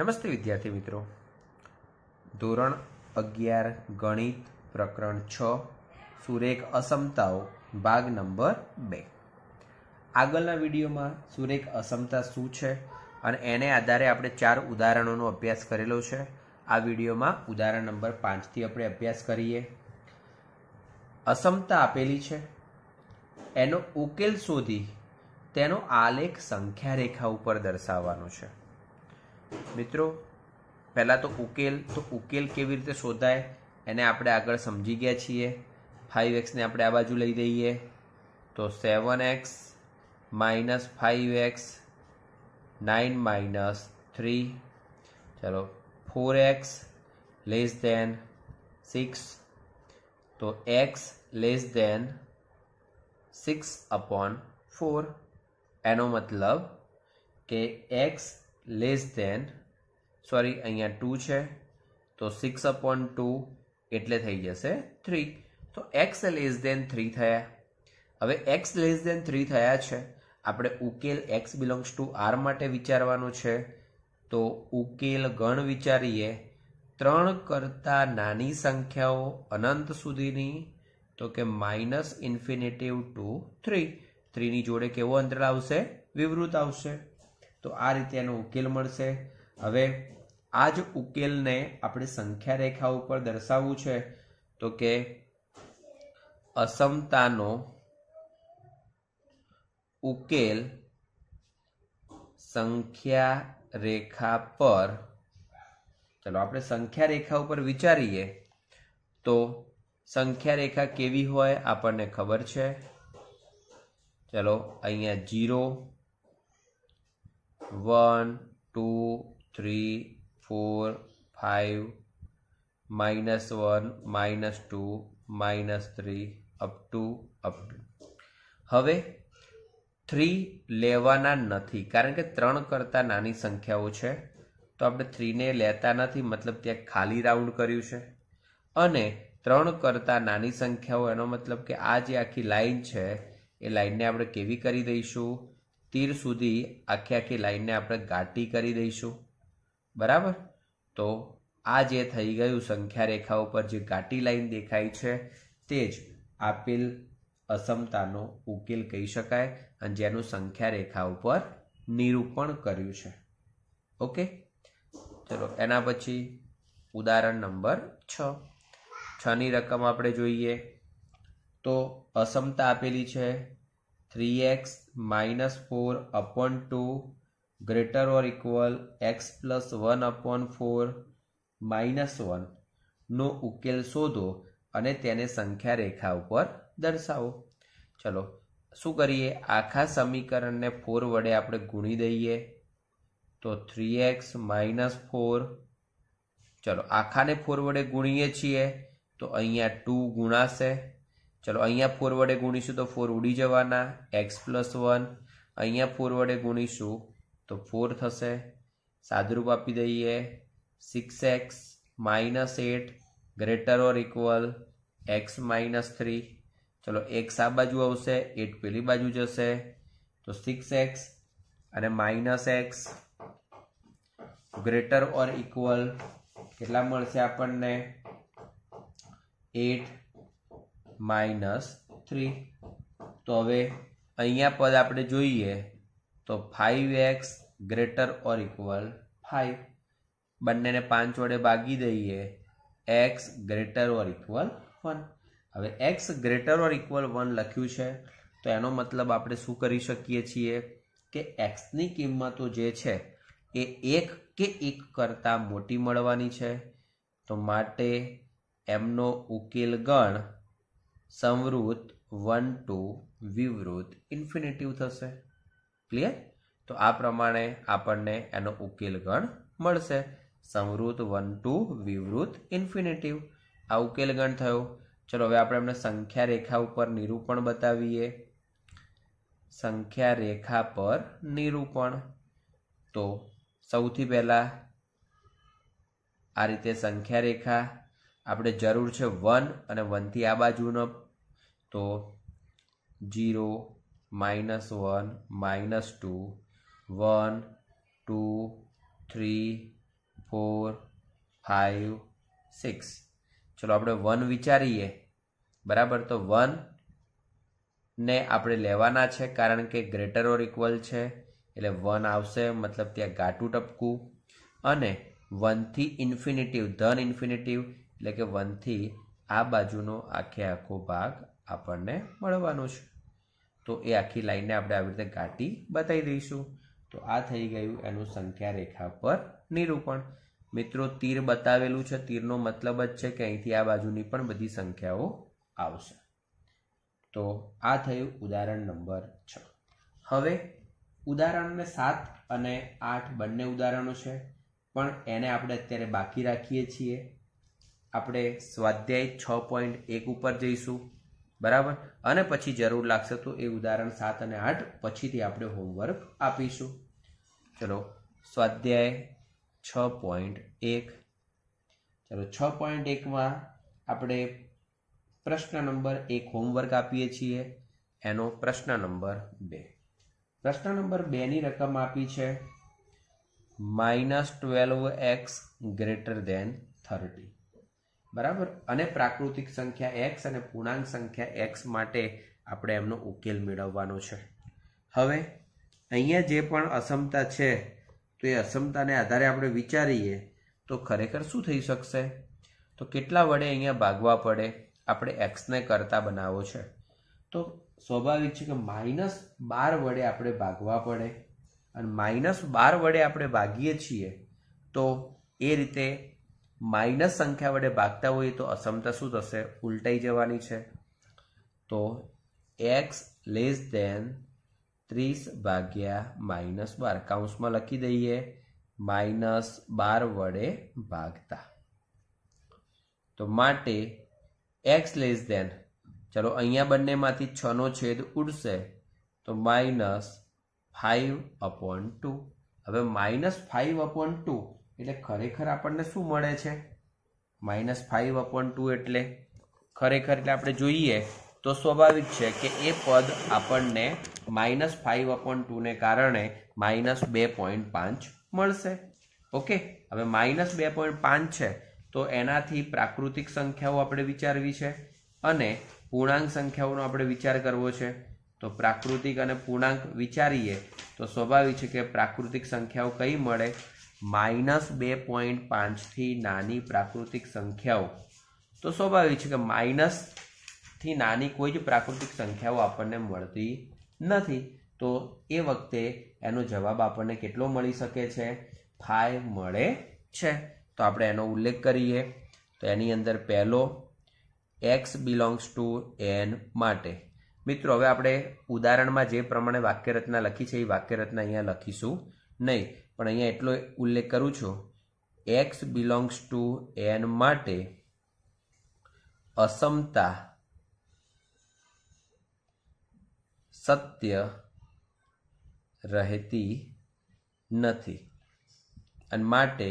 નમસ્તે વિદ્યાર્થી મિત્રો ધોરણ અગિયાર ગણિત પ્રકરણ છ સુરેખ અસમતાઓ ભાગ નંબર બે આગળના વિડીયોમાં સુરેખ અસમતા શું છે અને એને આધારે આપણે ચાર ઉદાહરણોનો અભ્યાસ કરેલો છે આ વિડીયોમાં ઉદાહરણ નંબર પાંચથી આપણે અભ્યાસ કરીએ અસમતા આપેલી છે એનો ઉકેલ શોધી તેનો આલેખ સંખ્યા રેખા ઉપર દર્શાવવાનો છે મિત્રો પહેલાં તો ઉકેલ તો ઉકેલ કેવી રીતે શોધાય એને આપણે આગળ સમજી ગયા છીએ ફાઇવ એક્સને આપણે આ બાજુ લઈ દઈએ તો seven x minus five x nine minus three ચલો four x less than six તો x less than six upon four એનો મતલબ કે એક્સ લેસ ધેન સોરી અહીંયા ટુ છે તો સિક્સ અપોન ટુ એટલે થઈ જશે થ્રી તો એક્સ લેસ ધેન થ્રી થયા હવે એક્સ લેસ ધેન થ્રી થયા છે આપણે ઉકેલ એક્સ બિલોંગ્સ ટુ આર માટે વિચારવાનું છે તો ઉકેલ ગણ વિચારીએ ત્રણ કરતા નાની સંખ્યાઓ અનંત સુધીની તો કે માઇનસ ઇન્ફિનેટિવ ટુ થ્રી થ્રીની જોડે કેવો અંતર આવશે વિવૃત આવશે તો આ રીતે એનો ઉકેલ મળશે હવે આ જ ઉકેલને આપણે સંખ્યા રેખા ઉપર દર્શાવવું છે તો કે અસમતાનો ઉકેલ સંખ્યા રેખા પર ચલો આપણે સંખ્યા રેખા ઉપર વિચારીએ તો સંખ્યા રેખા કેવી હોય આપણને ખબર છે ચલો અહીંયા zero one two three four five minus one minus two minus three up to up to હવે થ્રી લેવાના નથી કારણ કે ત્રણ કરતાં નાની સંખ્યાઓ છે તો આપણે થ્રીને લેતા નથી મતલબ ત્યાં ખાલી રાઉન્ડ કર્યું છે અને ત્રણ કરતાં નાની સંખ્યાઓ એનો મતલબ કે આ જે આખી લાઈન છે એ લાઈનને આપણે કેવી કરી દઈશું તીર સુધી આખી આખી લાઈનને આપણે ગાટી કરી દઈશું બરાબર તો આ જે થઈ ગયું સંખ્યા રેખા ઉપર જે ગાટી લાઈન દેખાય છે તે જ આપેલ અસમતાનો ઉકેલ કહી શકાય અને જેનું સંખ્યા રેખા ઉપર નિરૂપણ કર્યું છે ઓકે ચલો એના પછી ઉદાહરણ નંબર છ છની રકમ આપણે જોઈએ તો અસમતા આપેલી છે three x minus four upon two greater or equal x plus one upon four minus વનનો ઉકેલ શોધો અને તેને સંખ્યા રેખા ઉપર દર્શાવો ચલો શું કરીએ આખા સમીકરણને ફોર વડે આપણે ગુણી દઈએ તો થ્રી એક્સ માઇનસ ફોર ચલો આખાને ફોર વડે ગુણીએ છીએ તો અહીંયા ટુ ગુણાશે ચલો અહીંયા ફોર વડે ગુણીશું તો ફોર ઉડી જવાના એક્સ પ્લસ વન અહીંયા ફોર વડે ગુણીશું તો ફોર થશે સાદુરૂપ આપી દઈએ six x minus eight greater or equal x minus three ચલો એક્સ આ બાજુ આવશે એટ પેલી બાજુ જશે તો સિક્સ એક્સ અને minus x greater or equal કેટલા મળશે આપણને એટ માઇનસ થ્રી તો હવે અહીંયા પદ આપણે જોઈએ તો five x greater or equal five બંનેને પાંચ વડે ભાગી દઈએ x greater or equal one હવે x greater or equal one લખ્યું છે તો એનો મતલબ આપણે શું કરી શકીએ છીએ કે એક્સની કિંમતો જે છે એ એક કે એક કરતાં મોટી મળવાની છે તો માટે એમનો ઉકેલ ગણ સંવૃત વન ટુ વિવૃત ઇન્ફિનેટિવ થશે ક્લિયર તો આ પ્રમાણે આપણને એનો ઉકેલ ગણ મળશે સંવૃત વન ટુ વિવૃત ઇન્ફિનેટિવ આ ઉકેલ ગણ થયો ચલો હવે આપણે એમને સંખ્યા રેખા ઉપર નિરૂપણ બતાવીએ સંખ્યા રેખા પર નિરૂપણ તો સૌથી પહેલાં આ રીતે સંખ્યા રેખા આપણે જરૂર છે વન અને વનથી આ બાજુનો તો zero minus one minus two one two three four five six ચલો આપણે વન વિચારીએ બરાબર તો વન ને આપણે લેવાના છે કારણ કે ગ્રેટર ઓર ઇક્વલ છે એટલે વન આવશે મતલબ ત્યાં ગાટું ટપકું અને વનથી ઇન્ફિનિટિવ ધન ઇન્ફિનિટિવ એટલે કે વનથી આ બાજુનો આખે આખો ભાગ આપણને મળવાનું છે તો એ આખી લાઈનને આપણે આવી રીતે કાટી બતાવી દઈશું તો આ થઈ ગયું એનું સંખ્યા રેખા પર નિરૂપણ મિત્રો તીર બતાવેલું છે તીરનો મતલબ જ છે કે અહીંથી આ બાજુની પણ બધી સંખ્યાઓ આવશે તો આ થયું ઉદાહરણ નંબર છ હવે ઉદાહરણને સાત અને આઠ બંને ઉદાહરણો છે પણ એને આપણે અત્યારે બાકી રાખીએ છીએ આપણે સ્વાધ્યાય છ પોઈન્ટ એક ઉપર જઈશું બરાબર અને પછી જરૂર લાગશે તો એ ઉદાહરણ સાત અને આઠ પછીથી આપણે હોમવર્ક આપીશું ચલો સ્વાધ્યાય છ પોઈન્ટ એક ચલો છ પોઈન્ટ એકમાં આપણે પ્રશ્ન નંબર એક હોમવર્ક આપીએ છીએ એનો પ્રશ્ન નંબર બે પ્રશ્ન નંબર બેની રકમ આપી છે minus twelve x greater than thirty બરાબર અને પ્રાકૃતિક સંખ્યા એક્સ અને પૂર્ણાંક સંખ્યા એક્સ માટે આપણે એમનો ઉકેલ મેળવવાનો છે હવે અહીંયા જે પણ અસમતા છે તો એ અસમતાને આધારે આપણે વિચારીએ તો ખરેખર શું થઈ શકશે તો કેટલા વડે અહીંયા ભાગવા પડે આપણે એક્સને કરતા બનાવો છે તો સ્વાભાવિક છે કે માઇનસ બાર વડે આપણે ભાગવા પડે અને માઇનસ બાર વડે આપણે ભાગીએ છીએ તો એ રીતે માઇનસ સંખ્યા વડે ભાગતા હોઈએ તો અસમતા શું થશે ઉલટાઈ જવાની છે તો એક્સ લેસ દેન ત્રીસ ભાગ્યા માઇનસ બાર કાઉન્સમાં લખી દઈએ માઇનસ બાર વડે ભાગતા તો માટે એક્સ લેસ દેન ચલો અહીંયા બંનેમાંથી છનો છેદ ઉડશે તો માઇનસ ફાઇવ અપોન ટુ હવે માઇનસ ફાઇવ અપોન ટુ એટલે ખરેખર આપણને શું મળે છે માઇનસ ફાઇવ અપોન ટુ એટલે ખરેખર એટલે આપણે જોઈએ તો સ્વાભાવિક છે કે એ પદ આપણને માઇનસ ફાઇવ અપોન ટુને કારણે માઇનસ બે પોઈન્ટ પાંચ મળશે ઓકે હવે માઇનસ બે પોઈન્ટ પાંચ છે તો એનાથી પ્રાકૃતિક સંખ્યાઓ આપણે વિચારવી છે અને પૂર્ણાંક સંખ્યાઓનો આપણે વિચાર કરવો છે તો પ્રાકૃતિક અને પૂર્ણાંક વિચારીએ તો સ્વાભાવિક છે કે પ્રાકૃતિક સંખ્યાઓ કઈ મળે માઇનસ બે પોઈન્ટ પાંચથી નાની પ્રાકૃતિક સંખ્યાઓ તો સ્વાભાવિક છે કે માઇનસથી નાની કોઈ જ પ્રાકૃતિક સંખ્યાઓ આપણને મળતી નથી તો એ વખતે એનો જવાબ આપણને કેટલો મળી શકે છે ફાઈવ મળે છે તો આપણે એનો ઉલ્લેખ કરીએ તો એની અંદર પહેલો એક્સ બિલોંગ્સ ટુ એન માટે મિત્રો હવે આપણે ઉદાહરણમાં જે પ્રમાણે વાક્યરચના લખી છે એ વાક્યરચના અહીંયા લખીશું નહીં પણ અહીંયા એટલો ઉલ્લેખ કરું છું એક્સ બિલોંગ્સ ટુ એન માટે અસમતા સત્ય રહેતી નથી અને માટે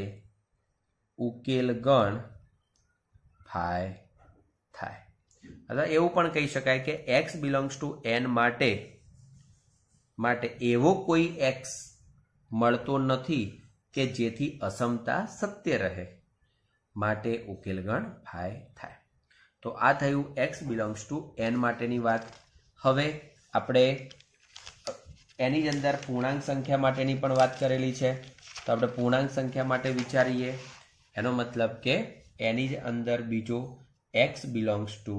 ઉકેલ ગણ ફાય થાય અથવા એવું પણ કહી શકાય કે એક્સ બિલોંગ્સ ટુ એન માટે માટે એવો કોઈ એક્સ મળતો નથી કે જેથી અસમતા સત્ય રહે માટે ઉકેલગણ ફાય થાય તો આ થયું એક્સ બિલોંગ્સ ટુ એન માટેની વાત હવે આપણે એની જ અંદર પૂર્ણાંક સંખ્યા માટેની પણ વાત કરેલી છે તો આપણે પૂર્ણાંક સંખ્યા માટે વિચારીએ એનો મતલબ કે એની જ અંદર બીજો એક્સ બિલોંગ્સ ટુ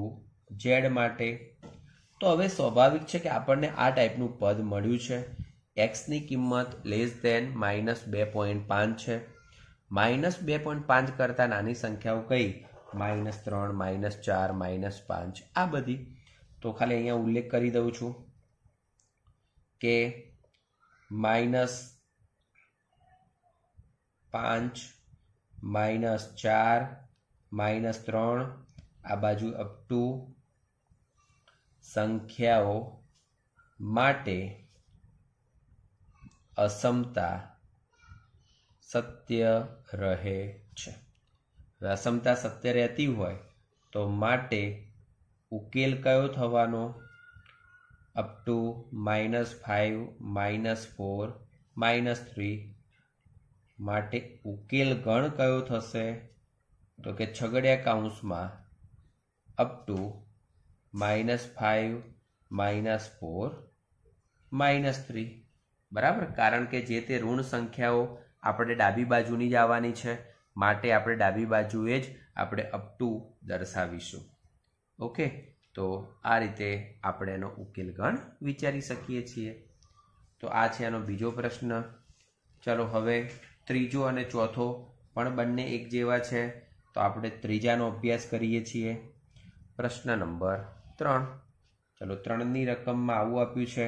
ઝેડ માટે તો હવે સ્વાભાવિક છે કે આપણને આ ટાઈપનું પદ મળ્યું છે એક્સની કિંમત લેસ દેન માઇનસ બે પોઈન્ટ પાંચ છે માઇનસ બે પોઈન્ટ પાંચ કરતાં નાની સંખ્યાઓ કઈ માઇનસ ત્રણ માઇનસ ચાર માઇનસ પાંચ આ બધી તો ખાલી અહીંયા ઉલ્લેખ કરી દઉં છું કે માઇનસ પાંચ માઇનસ ચાર માઇનસ ત્રણ આ બાજુ અપ ટુ સંખ્યાઓ માટે અસમતા સત્ય રહે છે અસમતા સત્ય રહેતી હોય તો માટે ઉકેલ કયો થવાનો up to minus five minus four minus three માટે ઉકેલ ગણ કયો થશે તો કે છગડિયા કાઉન્સમાં up to minus five minus four minus three બરાબર કારણ કે જે તે ઋણ સંખ્યાઓ આપણે ડાબી બાજુની જ આવવાની છે માટે આપણે ડાબી બાજુએ જ આપણે અપ ટુ દર્શાવીશું ઓકે તો આ રીતે આપણે એનો ઉકેલ ગણ વિચારી શકીએ છીએ તો આ છે એનો બીજો પ્રશ્ન ચલો હવે ત્રીજો અને ચોથો પણ બંને એક જેવા છે તો આપણે ત્રીજાનો અભ્યાસ કરીએ છીએ પ્રશ્ન નંબર ત્રણ ચલો ત્રણની રકમમાં આવું આપ્યું છે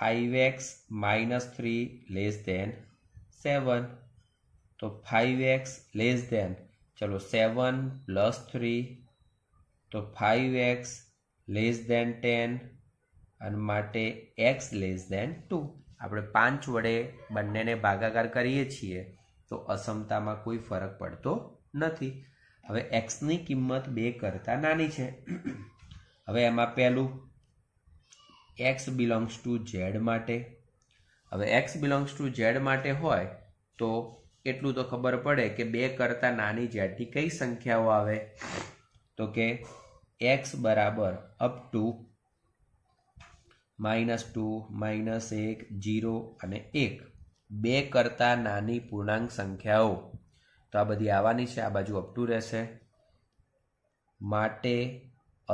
five x minus three less than seven તો ફાઇવ એક્સ લેસ દેન ચલો સેવન પ્લસ થ્રી તો five x less than ten અને માટે એક્સ લેસ દેન ટુ આપણે પાંચ વડે બંનેને ભાગાકાર કરીએ છીએ તો અસમતામાં કોઈ ફરક પડતો નથી હવે એક્સની કિંમત બે કરતાં નાની છે હવે એમાં પહેલું એક્સ બિલોંગ્સ ટુ ઝેડ માટે હવે એક્સ બિલોંગ્સ ટુ ઝેડ માટે હોય તો એટલું તો ખબર પડે કે બે કરતાં નાની ઝેડની કઈ સંખ્યાઓ આવે તો કે એક્સ બરાબર up to minus two minus એક જીરો અને એક બે કરતાં નાની પૂર્ણાંક સંખ્યાઓ તો આ બધી આવવાની છે આ બાજુ અપ ટુ રહેશે માટે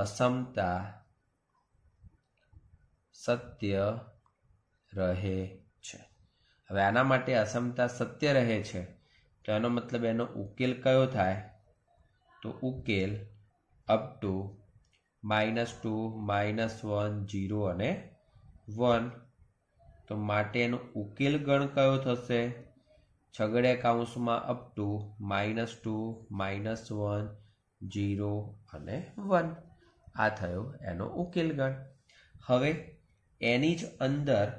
અસમતા સત્ય રહે છે હવે આના માટે અસમતા સત્ય રહે છે તો એનો મતલબ એનો ઉકેલ કયો થાય તો ઉકેલ up to minus two minus one zero અને વન તો માટે એનો ઉકેલ ગણ કયો થશે છગડે કાઉન્સમાં up to minus two minus one zero અને વન આ થયો એનો ઉકેલ ગણ હવે એની જ અંદર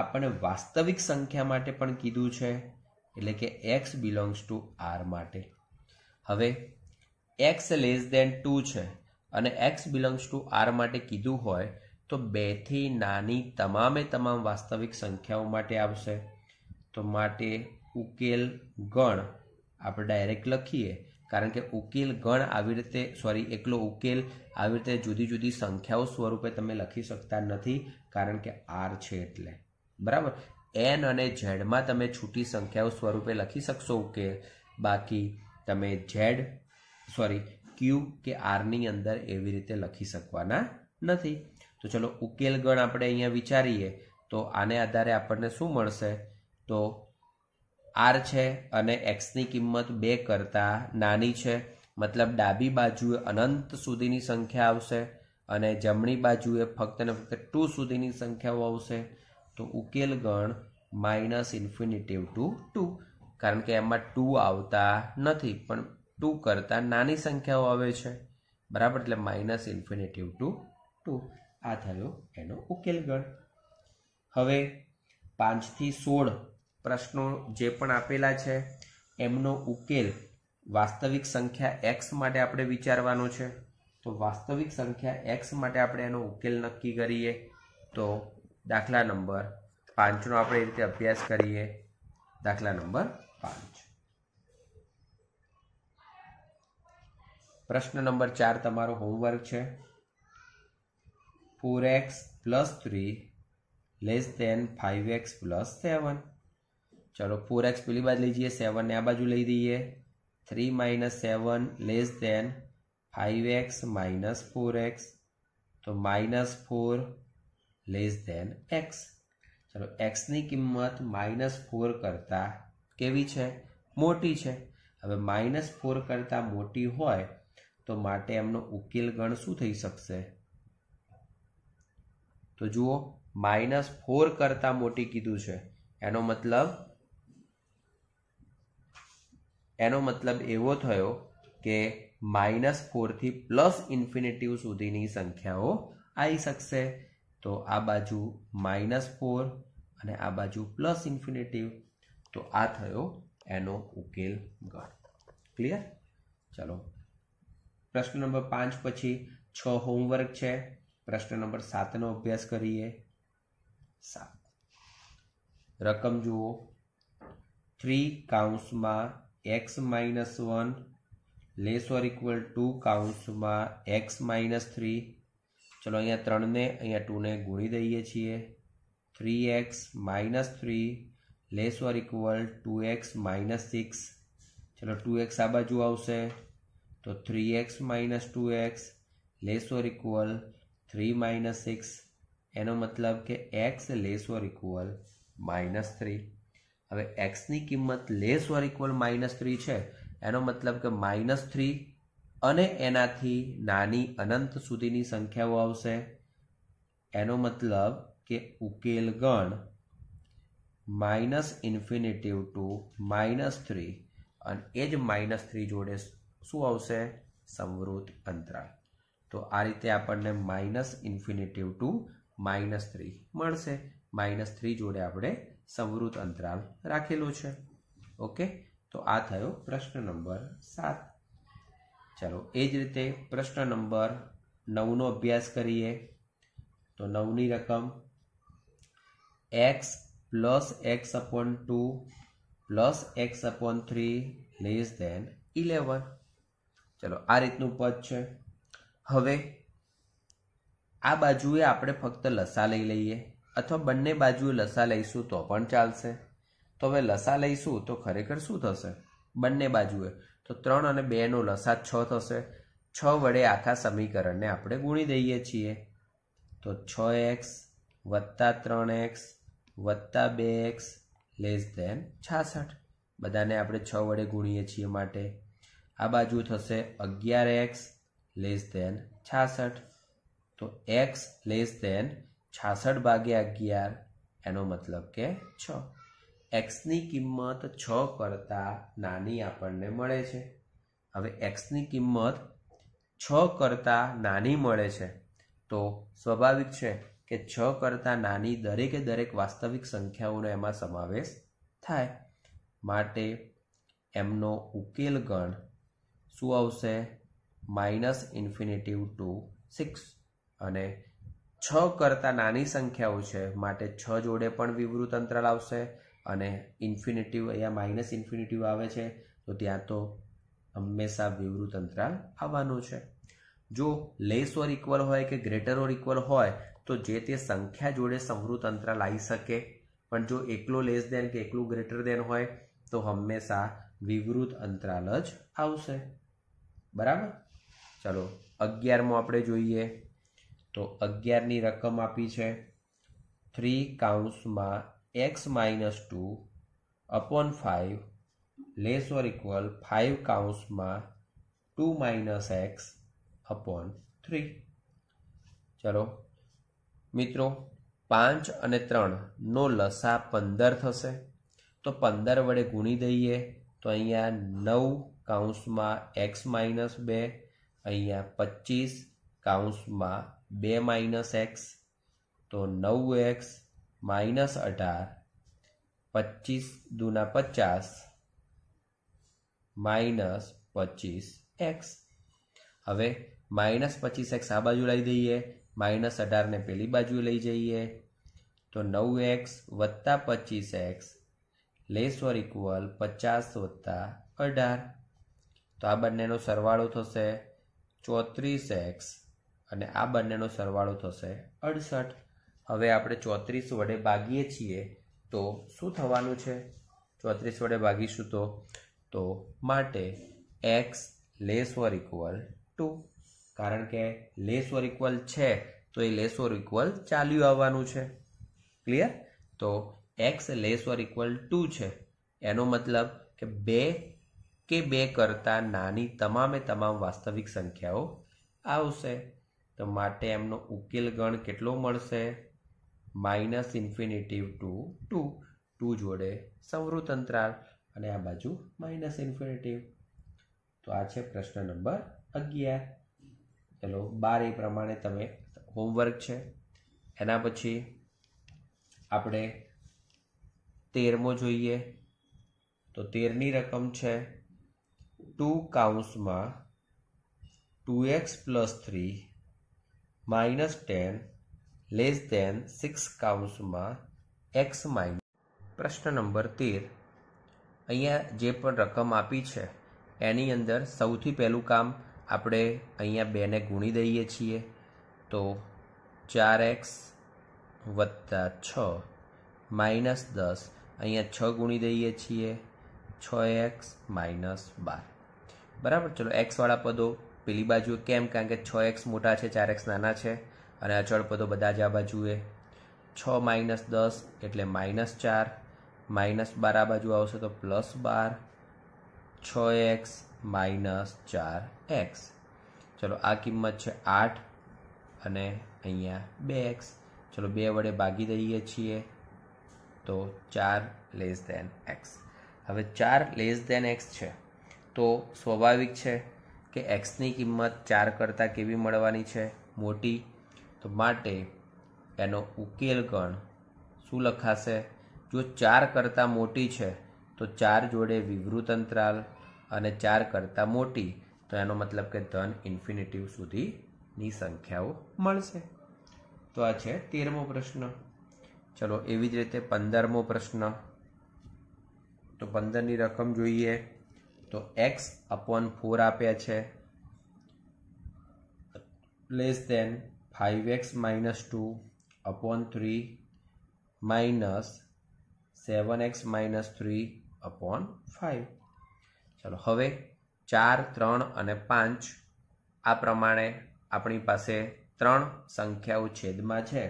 આપણને વાસ્તવિક સંખ્યા માટે પણ કીધું છે એટલે કે એક્સ બિલોંગ્સ ટુ આર માટે હવે એક્સ લેસ દેન ટુ છે અને એક્સ બિલોંગ્સ ટુ આર માટે કીધું હોય તો બેથી નાની તમામે તમામ વાસ્તવિક સંખ્યાઓ માટે આવશે તો માટે ઉકેલ ગણ આપણે ડાયરેક્ટ લખીએ કારણ કે ઉકેલ ગણ આવી રીતે સોરી એકલો ઉકેલ આવી રીતે જુદી જુદી સંખ્યાઓ સ્વરૂપે તમે લખી શકતા નથી કારણ કે આર છે એટલે બરાબર એન અને ઝેડમાં તમે છૂટી સંખ્યાઓ સ્વરૂપે લખી શકશો ઉકેલ બાકી તમે ઝેડ સોરી ક્યુ કે આરની અંદર એવી રીતે લખી શકવાના નથી તો ચલો ઉકેલ ગણ આપણે અહીંયા વિચારીએ તો આને આધારે આપણને શું મળશે તો આર છે અને એક્સની કિંમત બે કરતાં નાની છે મતલબ ડાબી બાજુએ અનંત સુધીની સંખ્યા આવશે અને જમણી બાજુએ ફક્ત ને ફક્ત ટુ સુધીની સંખ્યાઓ આવશે તો ઉકેલ ગણ માઇનસ ઇન્ફિનિટિવ ટુ ટુ કારણ કે એમાં ટુ આવતા નથી પણ ટુ કરતાં નાની સંખ્યાઓ આવે છે બરાબર એટલે માઇનસ ઇન્ફિનિટિવ ટુ ટુ આ થયો એનો ઉકેલ ગણ હવે પાંચથી સોળ પ્રશ્નો જે પણ આપેલા છે એમનો ઉકેલ વાસ્તવિક સંખ્યા એક્સ માટે આપણે વિચારવાનો છે તો વાસ્તવિક સંખ્યા એક્સ માટે આપણે એનો ઉકેલ નક્કી કરીએ તો દાખલા નંબર પાંચનો આપણે એ રીતે અભ્યાસ કરીએ દાખલા નંબર પાંચ પ્રશ્ન નંબર ચાર તમારો હોમવર્ક છે four x plus three less than five x plus seven ચલો ફોર એક્સ પેલી બાજુ લઈ જઈએ સેવનને આ બાજુ લઈ દઈએ three minus seven less than five x minus four x તો minus four less than x ચલો એક્સની કિંમત માઇનસ ફોર કરતાં કેવી છે મોટી છે હવે માઇનસ ફોર કરતાં મોટી હોય તો માટે એમનો ઉકેલ ગણ શું થઈ શકશે તો જુઓ માઇનસ ફોર કરતાં મોટી કીધું છે એનો મતલબ એનો મતલબ એવો થયો કે માઇનસ ફોરથી પ્લસ ઇન્ફિનેટિવ સુધીની સંખ્યાઓ આવી શકશે તો આ બાજુ માઇનસ ફોર અને આ બાજુ પ્લસ ઇન્ફિનેટિવ તો આ થયો એનો ઉકેલ ગણ ક્લિયર ચલો પ્રશ્ન નંબર પાંચ પછી છ હોમવર્ક છે પ્રશ્ન નંબર સાતનો અભ્યાસ કરીએ સાત રકમ જુઓ થ્રી કાઉન્સમાં x minus one less or equal two કાઉન્સમાં એક્સ માઇનસ થ્રી ચલો અહીંયા ત્રણને અહીંયા ટુને ગુણી દઈએ છીએ three x minus three less or equal two x minus six ચલો ટુ એક્સ આ બાજુ આવશે તો three x minus two x less or equal three minus six એનો મતલબ કે x less or equal minus three હવે એક્સની કિંમત less or equal minus three છે એનો મતલબ કે માઇનસ થ્રી અને એનાથી નાની અનંત સુધીની સંખ્યાઓ આવશે એનો મતલબ કે ઉકેલ ગણ minus infinity to minus three અને એ જ માઇનસ થ્રી જોડે શું આવશે સમૃદ્ધ અંતરાલ તો આ રીતે આપણને minus infinity to minus three મળશે માઇનસ થ્રી જોડે આપણે સંવૃત અંતરાલ રાખેલું છે ઓકે તો આ થયો પ્રશ્ન નંબર સાત ચાલો એ જ રીતે પ્રશ્ન નંબર નવનો અભ્યાસ કરીએ તો નવની રકમ x plus x upon two plus x upon three less than eleven ચલો આ રીતનું પદ છે હવે આ બાજુએ આપણે ફક્ત લસા લઈ લઈએ અથવા બંને બાજુએ લસા લઈશું તો પણ ચાલશે તો હવે લસા લઈશું તો ખરેખર શું થશે બંને બાજુએ તો ત્રણ અને બેનો લસા છ થશે છ વડે આખા સમીકરણને આપણે ગુણી દઈએ છીએ તો છ એક્સ વત્તા ત્રણ એક્સ વત્તા બે એક્સ લેસ દેન છાસઠ બધાને આપણે છ વડે ગુણીએ છીએ માટે આ બાજુ થશે અગિયાર એક્સ લેસ દેન છાસઠ તો એક્સ લેસ દેન છાસઠ ભાગ્યા અગિયાર એનો મતલબ કે છ એક્સની કિંમત છ કરતાં નાની આપણને મળે છે હવે એક્સની કિંમત છ કરતાં નાની મળે છે તો સ્વાભાવિક છે કે છ કરતાં નાની દરેકે દરેક વાસ્તવિક સંખ્યાઓનો એમાં સમાવેશ થાય માટે એમનો ઉકેલ ગણ શું આવશે માઇનસ ઇન્ફિનિટિવ ટુ સિક્સ અને છ કરતાં નાની સંખ્યાઓ છે માટે છ જોડે પણ વિવૃત અંતરાલ આવશે અને ઇન્ફિનિટિવ અહીંયા માઇનસ ઇન્ફિનેટિવ આવે છે તો ત્યાં તો હંમેશા વિવૃત અંતરાલ આવવાનું છે જો લેસ ઓર ઇક્વલ હોય કે ગ્રેટર ઓર ઇક્વલ હોય તો જે તે સંખ્યા જોડે સંવૃત અંતરાલ આવી શકે પણ જો એકલો લેસ દેન કે એકલું ગ્રેટર દેન હોય તો હંમેશા વિવૃત અંતરાલ જ આવશે બરાબર ચલો અગિયારમાં આપણે જોઈએ તો અગિયારની રકમ આપી છે થ્રી કાઉન્સમાં x minus two upon five less or equal five કાઉન્સમાં two minus x upon three ચલો મિત્રો પાંચ અને ત્રણનો લસા પંદર થશે તો પંદર વડે ગુણી દઈએ તો અહીંયા નવ કાઉન્સમાં એક્સ માઇનસ બે અહીંયા પચીસ કાઉન્સમાં બે માઇનસ એક્સ તો નવ એક્સ માઇનસ અઢાર પચીસ દૂના પચાસ માઇનસ પચીસ એક્સ હવે માઇનસ પચીસ એક્સ આ બાજુ લઈ દઈએ માઇનસ અઢારને પેલી બાજુ લઈ જઈએ તો નવ એક્સ વત્તા પચીસ એક્સ લેસ ઓર ઇક્વલ પચાસ વત્તા અઢાર તો આ બંનેનો સરવાળો થશે ચોત્રીસ એક્સ અને આ બંનેનો સરવાળો થશે અડસઠ હવે આપણે ચોત્રીસ વડે ભાગીએ છીએ તો શું થવાનું છે ચોત્રીસ વડે ભાગીશું તો તો માટે x less or equal two કારણ કે લેસ ઓર ઇક્વલ છે તો એ લેસ ઓર ઇક્વલ ચાલ્યું આવવાનું છે ક્લિયર તો x less or equal two છે એનો મતલબ કે બે કે બે કરતાં નાની તમામે તમામ વાસ્તવિક સંખ્યાઓ આવશે તો માટે એમનો ઉકેલ ગણ કેટલો મળશે minus infinity to two two જોડે સંવૃત અંતરાલ અને આ બાજુ માઇનસ ઇન્ફિનિટીવ તો આ છે પ્રશ્ન નંબર અગિયાર ચલો બાર એ પ્રમાણે તમે હોમવર્ક છે એના પછી આપણે તેરમો જોઈએ તો તેરની રકમ છે ટુ કાઉન્સમાં two x plus three minus ten less than six કાઉન્સમાં એક્સ માઇનસ પ્રશ્ન નંબર તેર અહીંયા જે પણ રકમ આપી છે એની અંદર સૌથી પહેલું કામ આપણે અહીંયા બેને ગુણી દઈએ છીએ તો ચાર એક્સ વત્તા છ માઇનસ દસ અહીંયા છ ગુણી દઈએ છીએ છ એક્સ માઇનસ બાર બરાબર ચલો એક્સવાળા પદો પેલી બાજુ કેમ કારણ કે છ એક્સ મોટા છે ચાર એક્સ નાના છે અને અચળ પદો બધા જ આ બાજુએ છ માઇનસ દસ એટલે માઇનસ ચાર માઇનસ બાર આ બાજુ આવશે તો પ્લસ બાર છ એક્સ માઇનસ ચાર એક્સ ચલો આ કિંમત છે આઠ અને અહીંયા બે એક્સ ચલો બે વડે ભાગી દઈએ છીએ તો ચાર લેસ દેન એક્સ હવે ચાર લેસ દેન એક્સ છે તો સ્વાભાવિક છે કે એક્સની કિંમત ચાર કરતાં કેવી મળવાની છે મોટી તો માટે એનો ઉકેલ ગણ શું લખાશે જો ચાર કરતાં મોટી છે તો ચાર જોડે વિવૃત અંતરાલ અને ચાર કરતાં મોટી તો એનો મતલબ કે ધન ઇન્ફિનિટિવ સુધીની સંખ્યાઓ મળશે તો આ છે તેરમો પ્રશ્ન ચલો એવી જ રીતે પંદરમો પ્રશ્ન તો પંદરની રકમ જોઈએ તો એક્સ અપોન ફોર આપ્યા છે less than five x minus two upon three minus seven x minus three upon five ચાલો હવે ચાર ત્રણ અને પાંચ આ પ્રમાણે આપણી પાસે ત્રણ સંખ્યાઓ છેદમાં છે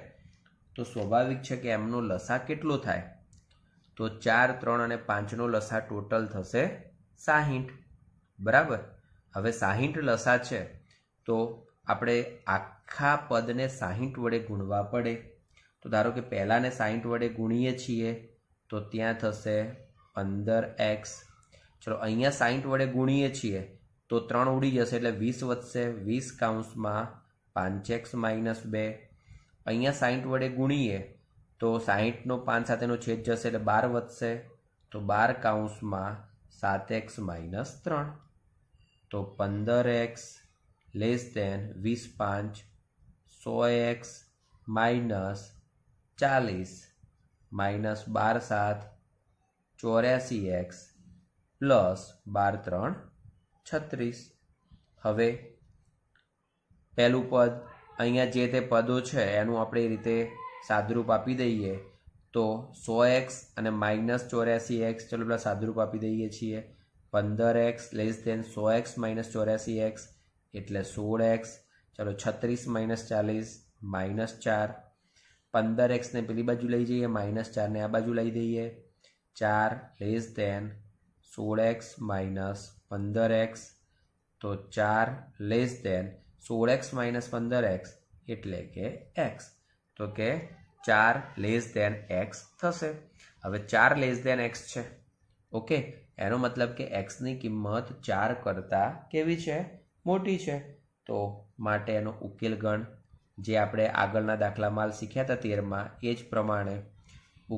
તો સ્વાભાવિક છે કે એમનો લસા કેટલો થાય તો ચાર ત્રણ અને પાંચનો લસા ટોટલ થશે સાહીઠ બરાબર હવે સાહીઠ લસા છે તો આપણે આખા પદને સાહીઠ વડે ગુણવા પડે તો ધારો કે પહેલાંને સાહીઠ વડે ગુણીએ છીએ તો ત્યાં થશે પંદર એક્સ ચલો અહીંયા સાહીઠ વડે ગુણીએ છીએ તો ત્રણ ઉડી જશે એટલે વીસ વધશે વીસ કાઉન્સમાં પાંચ એક્સ માઇનસ બે અહીંયા સાહીઠ વડે ગુણીએ તો સાહીઠનો પાંચ સાથેનો છેદ જશે એટલે બાર વધશે તો બાર કાઉન્સમાં સાત એક્સ માઇનસ ત્રણ તો પંદર એક્સ લેસ દેન વીસ પાંચ સો એક્સ માઇનસ ચાલીસ માઇનસ બાર સાત ચોર્યાસી એક્સ પ્લસ બાર ત્રણ છત્રીસ હવે પહેલું પદ અહીંયા જે તે પદો છે એનું આપણે એ રીતે સાદરૂપ આપી દઈએ તો સો એક્સ અને માઇનસ ચોર્યાસી એક્સ ચલો પેલા સાદુરૂપ આપી દઈએ છીએ પંદર એક્સ લેસ દેન સો એક્સ માઇનસ ચોર્યાસી એક્સ એટલે સોળ એક્સ ચલો છત્રીસ માઇનસ ચાલીસ માઇનસ ચાર પંદર એક્સને પેલી બાજુ લઈ જઈએ માઇનસ ચારને આ બાજુ લઈ દઈએ ચાર લેસ દેન સોળ એક્સ માઇનસ પંદર એક્સ તો ચાર લેસ દેન સોળ એક્સ માઇનસ પંદર એક્સ એટલે કે એક્સ તો કે ચાર લેસ દેન એક્સ થશે હવે ચાર લેસ દેન એક્સ છે ઓકે એનો મતલબ કે એક્સની કિંમત ચાર કરતાં કેવી છે મોટી છે તો માટે એનો ઉકેલ ગણ જે આપણે આગળના દાખલામાં શીખ્યા હતા તેરમાં એ જ પ્રમાણે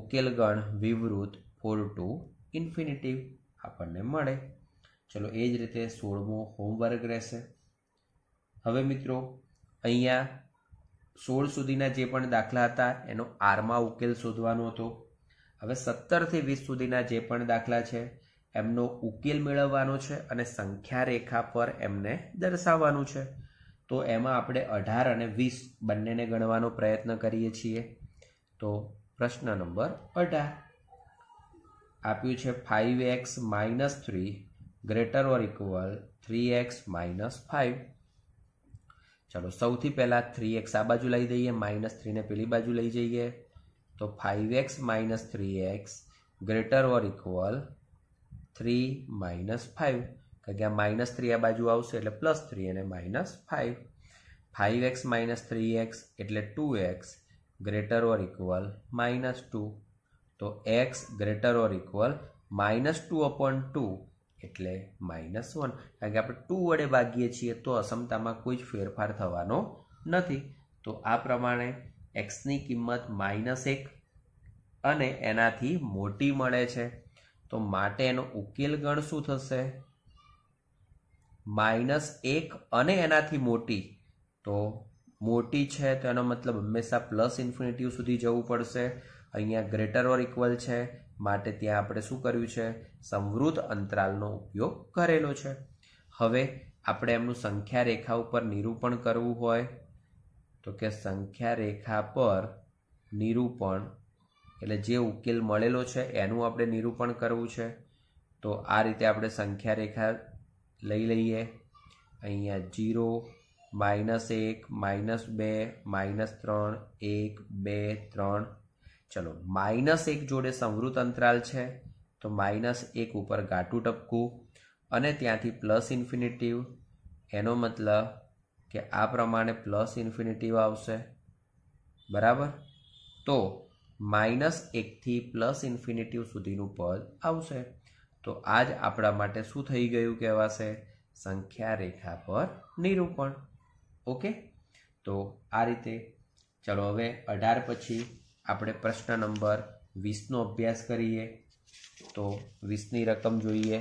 ઉકેલ ગણ વિવૃત ફોર ટુ ઇન્ફિનિટી આપણને મળે ચલો એ જ રીતે સોળમો હોમવર્ક રહેશે હવે મિત્રો અહીંયા સોળ સુધીના જે પણ દાખલા હતા એનો આરમાં ઉકેલ શોધવાનો હતો હવે સત્તરથી વીસ સુધીના જે પણ દાખલા છે એમનો ઉકેલ મેળવવાનો છે અને સંખ્યા રેખા પર એમને દર્શાવવાનું છે તો એમાં આપણે અઢાર અને વીસ બંનેને ગણવાનો પ્રયત્ન કરીએ છીએ તો પ્રશ્ન નંબર અઢાર આપ્યું છે five x minus three greater or equal three x minus five ચાલો સૌથી પહેલાં થ્રી એક્સ આ બાજુ લઈ જઈએ માઇનસ થ્રીને પેલી બાજુ લઈ જઈએ તો five x minus three x greater or equal three minus five કારણ કે આ માઇનસ થ્રી આ બાજુ આવશે એટલે પ્લસ થ્રી અને minus five five x minus three x એટલે two x greater or equal minus two તો x greater or equal minus two upon two એટલે માઇનસ વન કારણ કે આપણે ટુ વડે ભાગીએ છીએ તો અસમતામાં કોઈ જ ફેરફાર થવાનો નથી તો આ પ્રમાણે એક્સની કિંમત માઇનસ એક અને એનાથી મોટી મળે છે તો માટે એનો ઉકેલ ગણ શું થશે માઇનસ એક અને એનાથી મોટી તો મોટી છે તો એનો મતલબ હંમેશા પ્લસ ઇન્ફિનિટીવ સુધી જવું પડશે અહીંયા ગ્રેટર ઓર ઇક્વલ છે માટે ત્યાં આપણે શું કર્યું છે સમૃદ્ધ અંતરાલનો ઉપયોગ કરેલો છે હવે આપણે એમનું સંખ્યા રેખા ઉપર નિરૂપણ કરવું હોય તો કે સંખ્યા રેખા પર નિરૂપણ એટલે જે ઉકેલ મળેલો છે એનું આપણે નિરૂપણ કરવું છે તો આ રીતે આપણે સંખ્યા રેખા લઈ લઈએ અહીંયા જીરો માઇનસ એક માઇનસ બે માઇનસ ત્રણ એક બે ત્રણ ચલો માઇનસ એક જોડે સંવૃત અંતરાલ છે તો માઇનસ એક ઉપર ઘાટું ટપકું અને ત્યાંથી પ્લસ ઇન્ફિનિટિવ એનો મતલબ કે આ પ્રમાણે પ્લસ ઇન્ફિનિટિવ આવશે બરાબર તો માઇનસ એકથી પ્લસ ઇન્ફિનિટિવ સુધીનું પદ આવશે તો આજ આપણા માટે શું થઈ ગયું કહેવાશે સંખ્યા રેખા પર નિરૂપણ ઓકે તો આ રીતે ચલો હવે અઢાર પછી આપણે પ્રશ્ન નંબર વીસનો અભ્યાસ કરીએ તો વીસની રકમ જોઈએ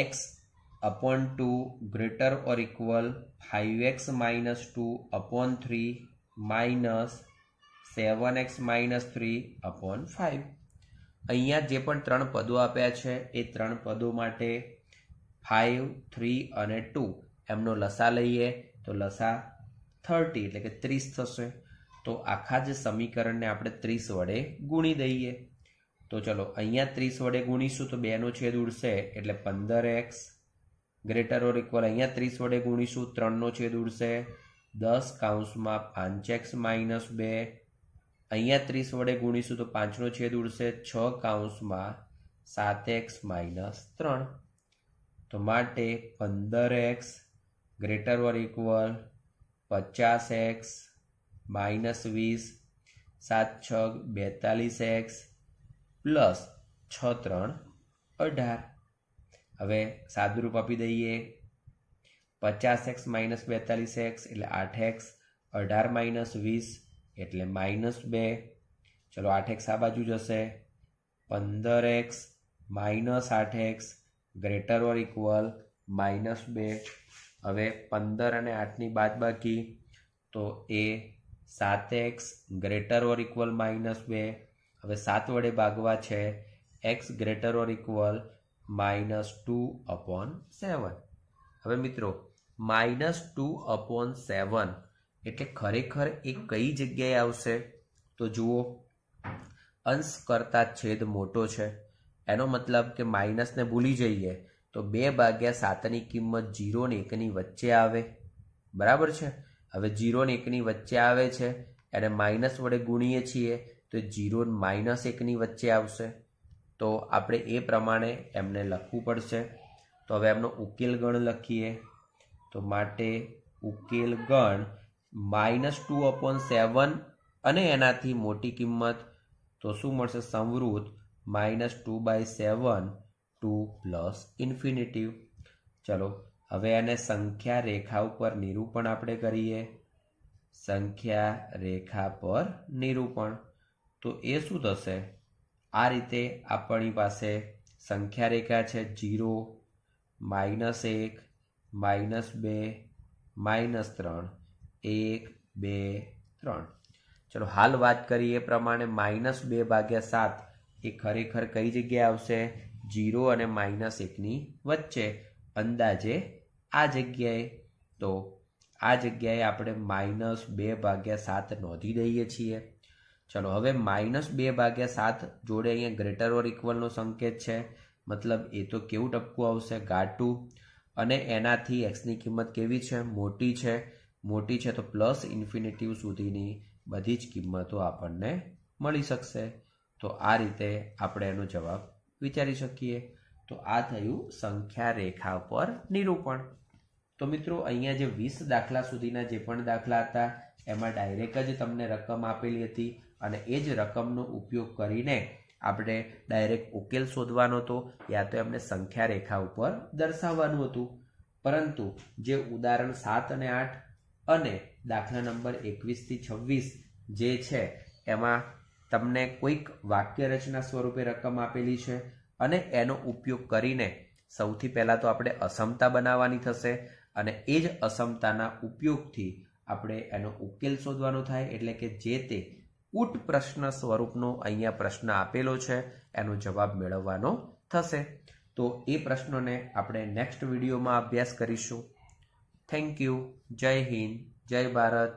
x upon two greater or equal five x minus two upon three minus seven x minus three upon five અહીંયા જે પણ ત્રણ પદો આપ્યા છે એ ત્રણ પદો માટે ફાઇવ થ્રી અને ટુ એમનો લસા લઈએ તો લસા થર્ટી એટલે કે ત્રીસ થશે તો આખા જે સમીકરણને આપણે ત્રીસ વડે ગુણી દઈએ તો ચલો અહીંયા ત્રીસ વડે ગુણીશું તો બેનો છેદ ઉડશે એટલે પંદર એક્સ ગ્રેટર ઓર ઇક્વલ અહીંયા ત્રીસ વડે ગુણીશું ત્રણનો છેદ ઉડશે દસ કાઉન્સમાં પાંચ એક્સ માઇનસ બે અહીંયા ત્રીસ વડે ગુણીશું તો પાંચનો છેદ ઉડશે છ કાઉન્સમાં સાત એક્સ માઇનસ ત્રણ તો માટે પંદર એક્સ ગ્રેટર વર ઇક્વલ પચાસ એક્સ માઇનસ વીસ સાત છ બેતાલીસ એક્સ પ્લસ છ ત્રણ અઢાર હવે સાદુરૂપ આપી દઈએ પચાસ એક્સ માઇનસ બેતાલીસ એક્સ એટલે આઠ એક્સ અઢાર માઇનસ વીસ એટલે માઇનસ બે ચલો આઠ એક્સ આ બાજુ જશે પંદર એક્સ માઇનસ આઠ x greater or equal minus બે હવે પંદર અને આઠની બાદ બાકી તો એ સાત x greater or equal minus બે હવે સાત વડે ભાગવા છે x greater or equal minus two upon seven હવે મિત્રો માઇનસ ટુ અપોન સેવન એટલે ખરેખર એ કઈ જગ્યાએ આવશે તો જુઓ અંશ કરતા છેદ મોટો છે એનો મતલબ કે માઇનસને ભૂલી જઈએ તો બે ભાગ્યા સાતની કિંમત જીરો ને એકની વચ્ચે આવે બરાબર છે હવે જીરો ને એકની વચ્ચે આવે છે એને માઇનસ વડે ગુણીએ છીએ તો જીરો માઇનસ એકની વચ્ચે આવશે તો આપણે એ પ્રમાણે એમને લખવું પડશે તો હવે એમનો ઉકેલ ગણ લખીએ તો માટે ઉકેલ ગણ માઇનસ ટુ અપોન સેવન અને એનાથી મોટી કિંમત તો શું મળશે સંવૃત minus two by seven to plus infinity ચલો હવે આને સંખ્યા રેખા ઉપર નિરૂપણ આપણે કરીએ સંખ્યા રેખા પર નિરૂપણ તો એ શું થશે આ રીતે આપણી પાસે સંખ્યા રેખા છે જીરો માઇનસ એક માઇનસ બે માઇનસ ત્રણ એક બે ત્રણ ચલો હાલ વાત કરીએ એ પ્રમાણે માઇનસ બે ભાગ્યા સાત એ ખરેખર કઈ જગ્યાએ આવશે જીરો અને માઇનસ એકની વચ્ચે અંદાજે આ જગ્યાએ તો આ જગ્યાએ આપણે માઇનસ બે ભાગ્યા સાત નોંધી દઈએ છીએ ચલો હવે માઇનસ બે ભાગ્યા સાત જોડે અહીંયા ગ્રેટર ઓર ઇક્વલનો સંકેત છે મતલબ એ તો કેવું ટપકું આવશે ઘાટું અને એનાથી એક્સની કિંમત કેવી છે મોટી છે મોટી છે તો પ્લસ ઇન્ફિનિટિવ સુધીની બધી જ કિંમતો આપણને મળી શકશે તો આ રીતે આપણે એનો જવાબ વિચારી શકીએ તો આ થયું સંખ્યા રેખા પર નિરૂપણ તો મિત્રો અહીંયા જે વીસ દાખલા સુધીના જે પણ દાખલા હતા એમાં ડાયરેક્ટ જ તમને રકમ આપેલી હતી અને એ જ રકમનો ઉપયોગ કરીને આપણે ડાયરેક્ટ ઉકેલ શોધવાનો હતો યા તો એમને સંખ્યા રેખા ઉપર દર્શાવવાનું હતું પરંતુ જે ઉદાહરણ સાત અને આઠ અને દાખલા નંબર એકવીસથી છવ્વીસ જે છે એમાં તમને કોઈક વાક્ય રચના સ્વરૂપે રકમ આપેલી છે અને એનો ઉપયોગ કરીને સૌથી પહેલાં તો આપણે અસમતા બનાવવાની થશે અને એ જ અસમતાના ઉપયોગથી આપણે એનો ઉકેલ શોધવાનો થાય એટલે કે જે તે કૂટ પ્રશ્ન સ્વરૂપનો અહીંયા પ્રશ્ન આપેલો છે એનો જવાબ મેળવવાનો થશે તો એ પ્રશ્નોને આપણે નેક્સ્ટ વિડીયોમાં અભ્યાસ કરીશું થેન્ક યુ જય હિન્દ જય ભારત